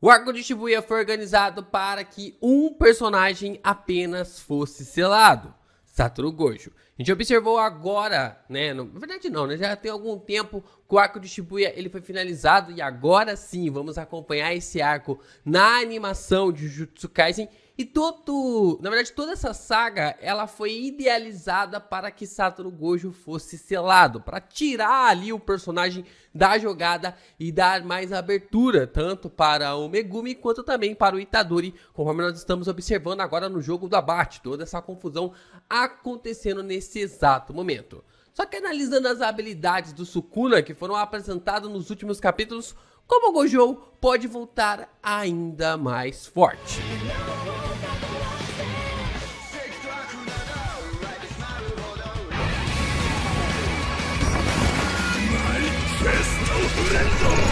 O arco de Shibuya foi organizado para que um personagem apenas fosse selado, Satoru Gojo. A gente observou agora, né, no, na verdade não, né, já tem algum tempo que o arco de Shibuya ele foi finalizado e agora sim vamos acompanhar esse arco na animação de Jujutsu Kaisen e todo, na verdade, toda essa saga, ela foi idealizada para que Satoru Gojo fosse selado, para tirar ali o personagem da jogada e dar mais abertura tanto para o Megumi quanto também para o Itadori, conforme nós estamos observando agora no jogo do abate, toda essa confusão acontecendo nesse exato momento. Só que analisando as habilidades do Sukuna que foram apresentadas nos últimos capítulos, como o Gojo pode voltar ainda mais forte. レッ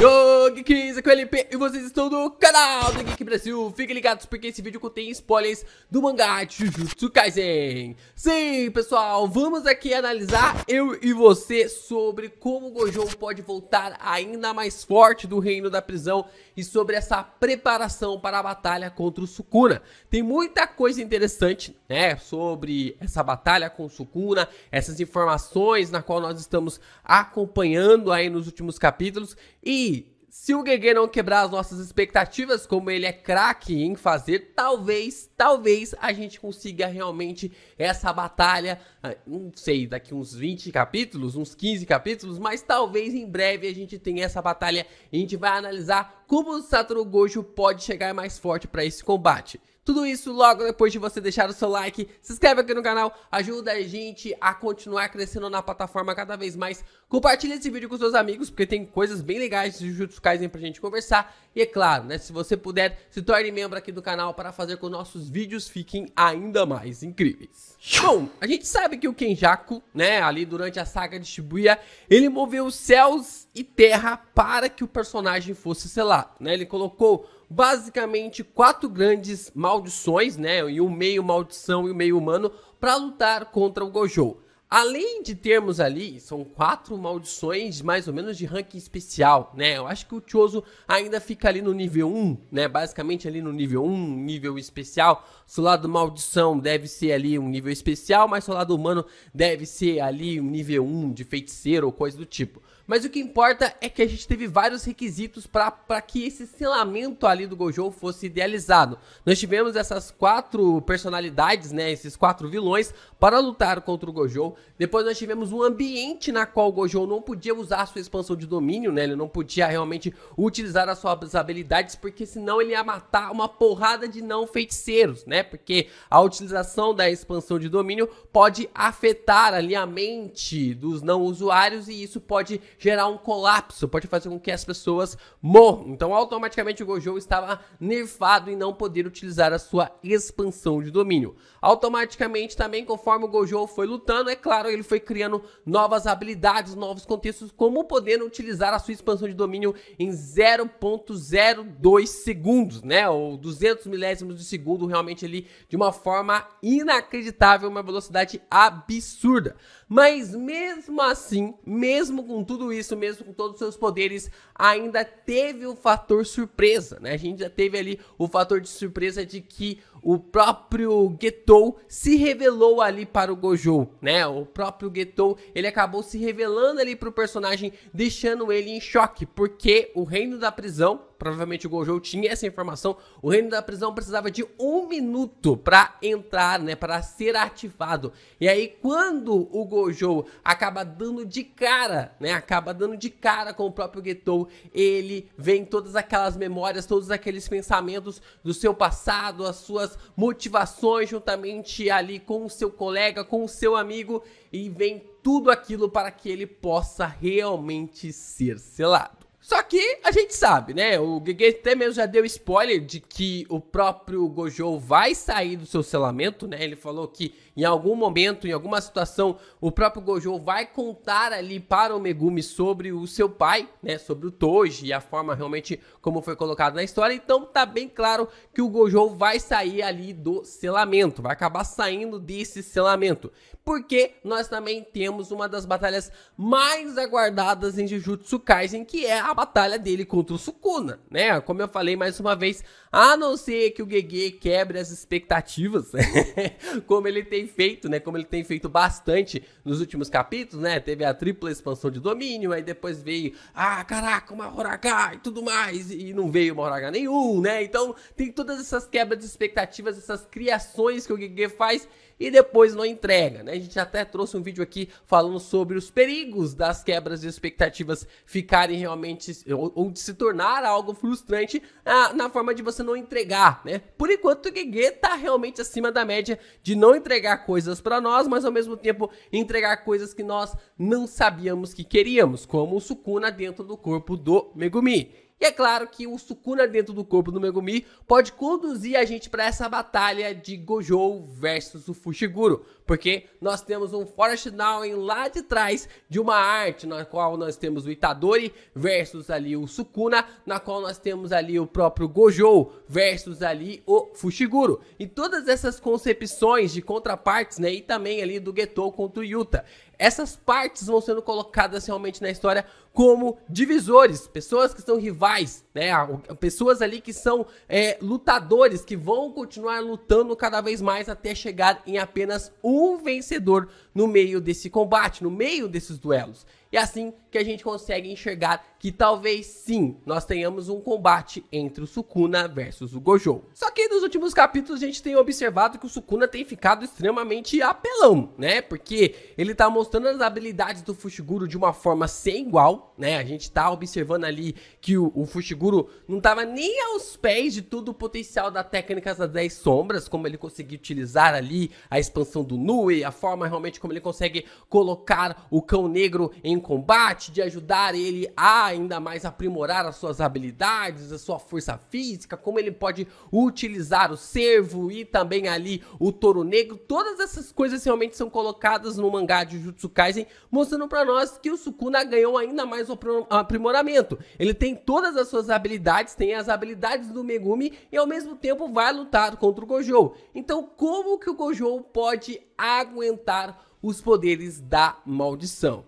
Yo, Geeks, aqui é o LP e vocês estão no canal do Geek Brasil. Fiquem ligados porque esse vídeo contém spoilers do mangá de Jujutsu Kaisen. Sim, pessoal, vamos aqui analisar eu e você sobre como Gojo pode voltar ainda mais forte do reino da prisão e sobre essa preparação para a batalha contra o Sukuna. Tem muita coisa interessante, né, sobre essa batalha com o Sukuna, essas informações na qual nós estamos acompanhando aí nos últimos capítulos e se o Guegue não quebrar as nossas expectativas, como ele é craque em fazer, talvez, talvez a gente consiga realmente essa batalha. Ah, não sei, daqui uns 20 capítulos, uns 15 capítulos, mas talvez em breve a gente tenha essa batalha. E a gente vai analisar como o Satoru Gojo pode chegar mais forte para esse combate. Tudo isso logo depois de você deixar o seu like, se inscreve aqui no canal, ajuda a gente a continuar crescendo na plataforma cada vez mais. Compartilha esse vídeo com seus amigos, porque tem coisas bem legais de Jujutsu Kaisen pra gente conversar. E é claro, né, se você puder, se torne membro aqui do canal para fazer com que nossos vídeos fiquem ainda mais incríveis. Bom, a gente sabe que o Kenjaku, né, ali durante a saga de Shibuya, ele moveu os céus e terra para que o personagem fosse selado. Né? Ele colocou basicamente quatro grandes maldições, né? E o um meio maldição e o um meio humano para lutar contra o Gojo. Além de termos ali, são quatro maldições mais ou menos de ranking especial, né? Eu acho que o Choso ainda fica ali no nível 1, né? Basicamente ali no nível 1, nível especial. Seu lado maldição deve ser ali um nível especial, mas seu lado humano deve ser ali um nível 1 de feiticeiro ou coisa do tipo. Mas o que importa é que a gente teve vários requisitos para que esse selamento ali do Gojo fosse idealizado. Nós tivemos essas quatro personalidades, né, esses quatro vilões, para lutar contra o Gojo. Depois nós tivemos um ambiente na qual o Gojo não podia usar a sua expansão de domínio, né? Ele não podia realmente utilizar as suas habilidades, porque senão ele ia matar uma porrada de não feiticeiros, né? Porque a utilização da expansão de domínio pode afetar ali a mente dos não usuários e isso pode gerar um colapso, pode fazer com que as pessoas morram. Então automaticamente o Gojo estava nerfado em não poder utilizar a sua expansão de domínio. Automaticamente também conforme o Gojo foi lutando, é claro claro, ele foi criando novas habilidades, novos contextos, como podendo utilizar a sua expansão de domínio em 0.02 segundos, né? Ou 200 milésimos de segundo, realmente ali, de uma forma inacreditável, uma velocidade absurda. Mas mesmo assim, mesmo com tudo isso, mesmo com todos os seus poderes, ainda teve o fator surpresa, né? A gente já teve ali o fator de surpresa de que o próprio Getou se revelou ali para o Gojo, né? O próprio Getou, ele acabou se revelando ali para o personagem, deixando ele em choque, porque o reino da prisão provavelmente o Gojo tinha essa informação, o reino da prisão precisava de um minuto para entrar, né, para ser ativado. E aí quando o Gojo acaba dando de cara, né, acaba dando de cara com o próprio Geto. ele vem todas aquelas memórias, todos aqueles pensamentos do seu passado, as suas motivações juntamente ali com o seu colega, com o seu amigo e vem tudo aquilo para que ele possa realmente ser selado. Só que a gente sabe, né? O Gege até mesmo já deu spoiler de que o próprio Gojo vai sair do seu selamento, né? Ele falou que em algum momento, em alguma situação, o próprio Gojo vai contar ali para o Megumi sobre o seu pai, né? Sobre o Toji e a forma realmente como foi colocado na história. Então tá bem claro que o Gojo vai sair ali do selamento, vai acabar saindo desse selamento. Porque nós também temos uma das batalhas mais aguardadas em Jujutsu Kaisen, que é a a batalha dele contra o Sukuna, né? Como eu falei mais uma vez, a não ser que o Gege quebre as expectativas, como ele tem feito, né? Como ele tem feito bastante nos últimos capítulos, né? Teve a tripla expansão de domínio, aí depois veio, ah, caraca, uma Horaga e tudo mais, e não veio uma Horaga nenhum, né? Então tem todas essas quebras de expectativas, essas criações que o Gege faz e depois não entrega. Né? A gente até trouxe um vídeo aqui falando sobre os perigos das quebras de expectativas ficarem realmente ou, ou de se tornar algo frustrante ah, na forma de você não entregar. Né? Por enquanto, o Guiguê tá realmente acima da média de não entregar coisas para nós, mas ao mesmo tempo entregar coisas que nós não sabíamos que queríamos, como o Sukuna dentro do corpo do Megumi. E é claro que o Sukuna dentro do corpo do Megumi pode conduzir a gente para essa batalha de Gojo versus o Fushiguro, porque nós temos um Forest Now lá de trás de uma arte na qual nós temos o Itadori versus ali o Sukuna, na qual nós temos ali o próprio Gojo versus ali o Fushiguro. E todas essas concepções de contrapartes, né, e também ali do Geto contra o Yuta essas partes vão sendo colocadas realmente na história como divisores, pessoas que são rivais, né? Ah, pessoas ali que são é, lutadores que vão continuar lutando cada vez mais até chegar em apenas um vencedor no meio desse combate, no meio desses duelos. E é assim que a gente consegue enxergar que talvez sim, nós tenhamos um combate entre o Sukuna versus o Gojo. Só que nos últimos capítulos a gente tem observado que o Sukuna tem ficado extremamente apelão, né? Porque ele tá mostrando as habilidades do Fushiguro de uma forma sem igual, né? A gente tá observando ali que o, o Fushiguro não tava nem aos pés de todo o potencial da técnica das 10 sombras, como ele conseguiu utilizar ali a expansão do Nui, a forma realmente como como ele consegue colocar o cão negro em combate, de ajudar ele a ainda mais aprimorar as suas habilidades, a sua força física, como ele pode utilizar o servo e também ali o touro negro. Todas essas coisas realmente são colocadas no mangá de Jutsu Kaisen, mostrando para nós que o Sukuna ganhou ainda mais o aprimoramento. Ele tem todas as suas habilidades, tem as habilidades do Megumi e ao mesmo tempo vai lutar contra o Gojo. Então, como que o Gojo pode aguentar os poderes da maldição.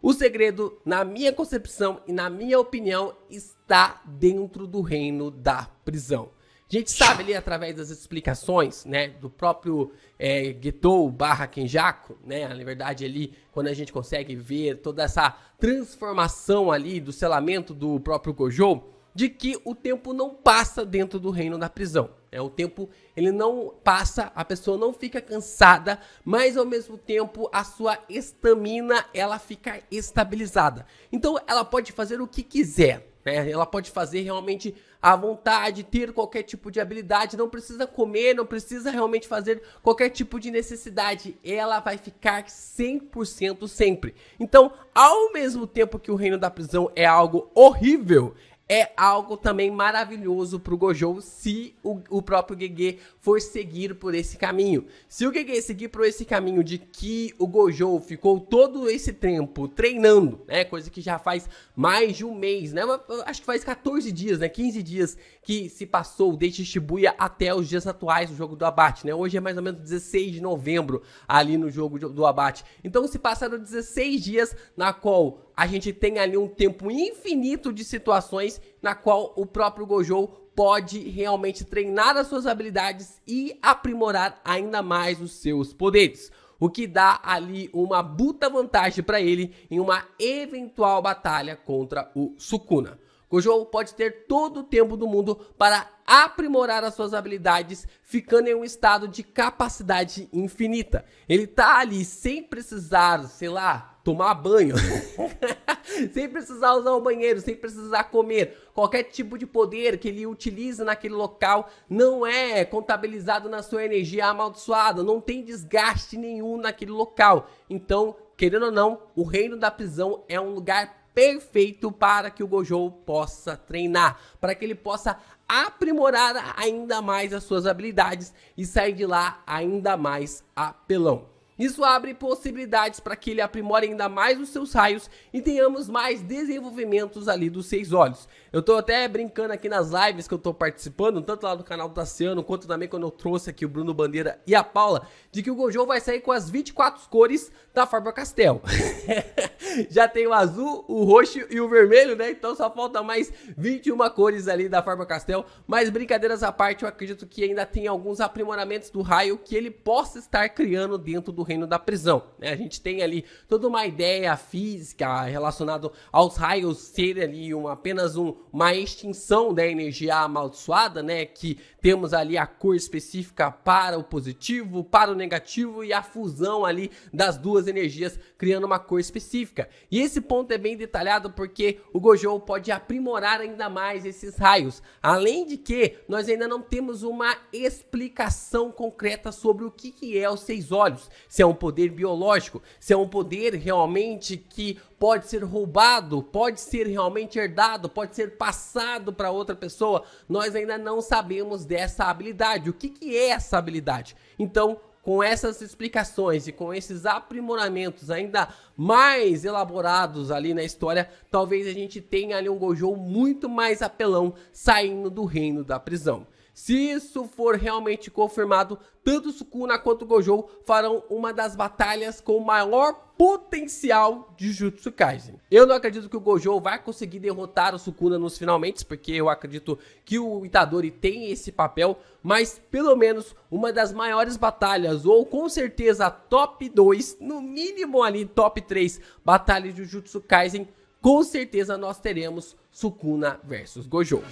O segredo, na minha concepção e na minha opinião, está dentro do reino da prisão. A gente sabe ali através das explicações, né, do próprio é, Getou barra Kenjaku, né, na verdade ali, quando a gente consegue ver toda essa transformação ali do selamento do próprio Gojo, de que o tempo não passa dentro do reino da prisão. É o tempo, ele não passa, a pessoa não fica cansada, mas ao mesmo tempo a sua estamina ela fica estabilizada. Então ela pode fazer o que quiser, né? Ela pode fazer realmente à vontade, ter qualquer tipo de habilidade, não precisa comer, não precisa realmente fazer qualquer tipo de necessidade. Ela vai ficar 100% sempre. Então, ao mesmo tempo que o reino da prisão é algo horrível, é algo também maravilhoso para o Gojo se o, o próprio Gege for seguir por esse caminho. Se o Gege seguir por esse caminho de que o Gojo ficou todo esse tempo treinando, né, coisa que já faz mais de um mês, né, acho que faz 14 dias, né, 15 dias que se passou desde Shibuya até os dias atuais do jogo do abate, né, hoje é mais ou menos 16 de novembro ali no jogo do abate. Então se passaram 16 dias na qual a gente tem ali um tempo infinito de situações na qual o próprio Gojo pode realmente treinar as suas habilidades e aprimorar ainda mais os seus poderes. O que dá ali uma buta vantagem para ele em uma eventual batalha contra o Sukuna. Gojo pode ter todo o tempo do mundo para aprimorar as suas habilidades, ficando em um estado de capacidade infinita. Ele tá ali sem precisar, sei lá, tomar banho, sem precisar usar o banheiro, sem precisar comer. Qualquer tipo de poder que ele utiliza naquele local não é contabilizado na sua energia amaldiçoada, não tem desgaste nenhum naquele local. Então, querendo ou não, o reino da prisão é um lugar perfeito para que o Gojo possa treinar, para que ele possa aprimorar ainda mais as suas habilidades e sair de lá ainda mais apelão. Isso abre possibilidades para que ele aprimore ainda mais os seus raios e tenhamos mais desenvolvimentos ali dos seis olhos. Eu estou até brincando aqui nas lives que eu estou participando, tanto lá no canal do Tassiano, quanto também quando eu trouxe aqui o Bruno Bandeira e a Paula, de que o Gojo vai sair com as 24 cores da Farba Castel. já tem o azul, o roxo e o vermelho, né? Então só falta mais 21 cores ali da forma Castel. Mas brincadeiras à parte, eu acredito que ainda tem alguns aprimoramentos do raio que ele possa estar criando dentro do reino da prisão. Né? A gente tem ali toda uma ideia física relacionada aos raios serem ali uma, apenas um, uma extinção da energia amaldiçoada, né? Que temos ali a cor específica para o positivo, para o negativo e a fusão ali das duas energias criando uma cor específica. E esse ponto é bem detalhado porque o Gojo pode aprimorar ainda mais esses raios. Além de que nós ainda não temos uma explicação concreta sobre o que, que é os seis olhos. Se é um poder biológico, se é um poder realmente que pode ser roubado, pode ser realmente herdado, pode ser passado para outra pessoa. Nós ainda não sabemos dessa habilidade. O que, que é essa habilidade? Então, com essas explicações e com esses aprimoramentos ainda mais elaborados ali na história, talvez a gente tenha ali um Gojo muito mais apelão saindo do reino da prisão. Se isso for realmente confirmado, tanto Sukuna quanto Gojo farão uma das batalhas com maior potencial de Jutsu Kaisen. Eu não acredito que o Gojo vai conseguir derrotar o Sukuna nos finalmente, porque eu acredito que o Itadori tem esse papel, mas pelo menos uma das maiores batalhas, ou com certeza top 2, no mínimo ali top 3 batalhas de Jutsu Kaisen, com certeza nós teremos Sukuna versus Gojo.